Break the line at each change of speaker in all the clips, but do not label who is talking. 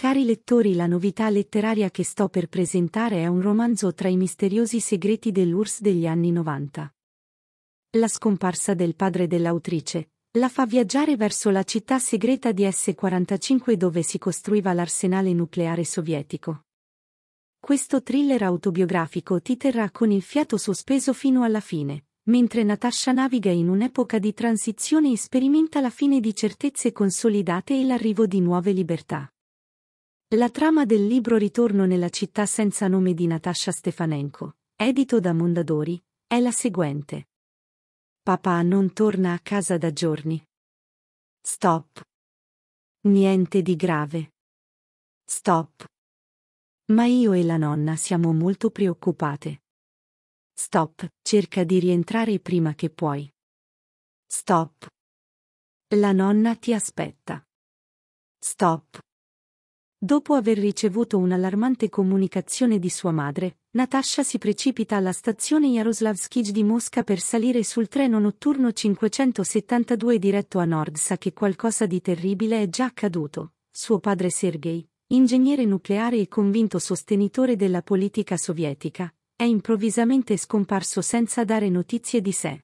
Cari lettori, la novità letteraria che sto per presentare è un romanzo tra i misteriosi segreti dell'URSS degli anni 90. La scomparsa del padre dell'autrice la fa viaggiare verso la città segreta di S-45 dove si costruiva l'arsenale nucleare sovietico. Questo thriller autobiografico ti terrà con il fiato sospeso fino alla fine, mentre Natasha naviga in un'epoca di transizione e sperimenta la fine di certezze consolidate e l'arrivo di nuove libertà. La trama del libro Ritorno nella città senza nome di Natasha Stefanenko, edito da Mondadori, è la seguente. Papà non torna a casa da giorni. Stop. Niente di grave. Stop. Ma io e la nonna siamo molto preoccupate. Stop, cerca di rientrare prima che puoi. Stop. La nonna ti aspetta. Stop. Dopo aver ricevuto un'allarmante comunicazione di sua madre, Natasha si precipita alla stazione Yaroslavskij di Mosca per salire sul treno notturno 572 diretto a Nord. Sa che qualcosa di terribile è già accaduto. Suo padre Sergei, ingegnere nucleare e convinto sostenitore della politica sovietica, è improvvisamente scomparso senza dare notizie di sé.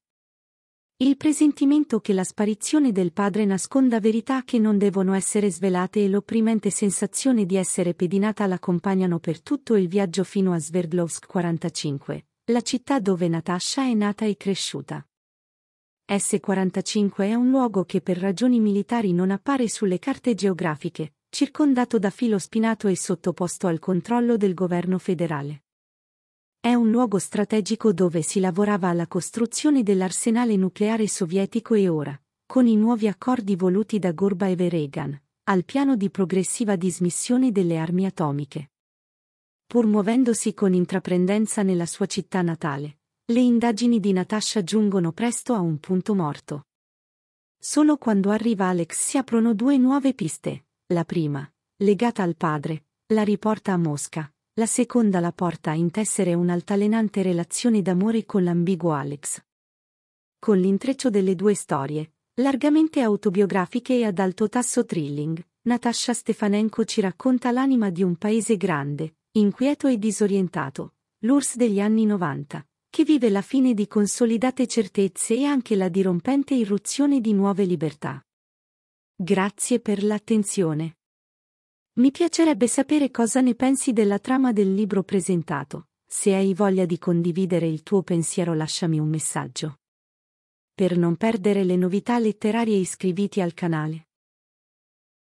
Il presentimento che la sparizione del padre nasconda verità che non devono essere svelate e l'opprimente sensazione di essere pedinata l'accompagnano per tutto il viaggio fino a Sverdlovsk 45, la città dove Natasha è nata e cresciuta. S45 è un luogo che per ragioni militari non appare sulle carte geografiche, circondato da filo spinato e sottoposto al controllo del governo federale. È un luogo strategico dove si lavorava alla costruzione dell'arsenale nucleare sovietico e ora, con i nuovi accordi voluti da Gorbaev e Reagan, al piano di progressiva dismissione delle armi atomiche. Pur muovendosi con intraprendenza nella sua città natale, le indagini di Natasha giungono presto a un punto morto. Solo quando arriva Alex si aprono due nuove piste. La prima, legata al padre, la riporta a Mosca, la seconda la porta a intessere un'altalenante relazione d'amore con l'ambiguo Alex. Con l'intreccio delle due storie, largamente autobiografiche e ad alto tasso thrilling, Natasha Stefanenko ci racconta l'anima di un paese grande, inquieto e disorientato, l'URSS degli anni 90, che vive la fine di consolidate certezze e anche la dirompente irruzione di nuove libertà. Grazie per l'attenzione. Mi piacerebbe sapere cosa ne pensi della trama del libro presentato. Se hai voglia di condividere il tuo pensiero lasciami un messaggio. Per non perdere le novità letterarie iscriviti al canale.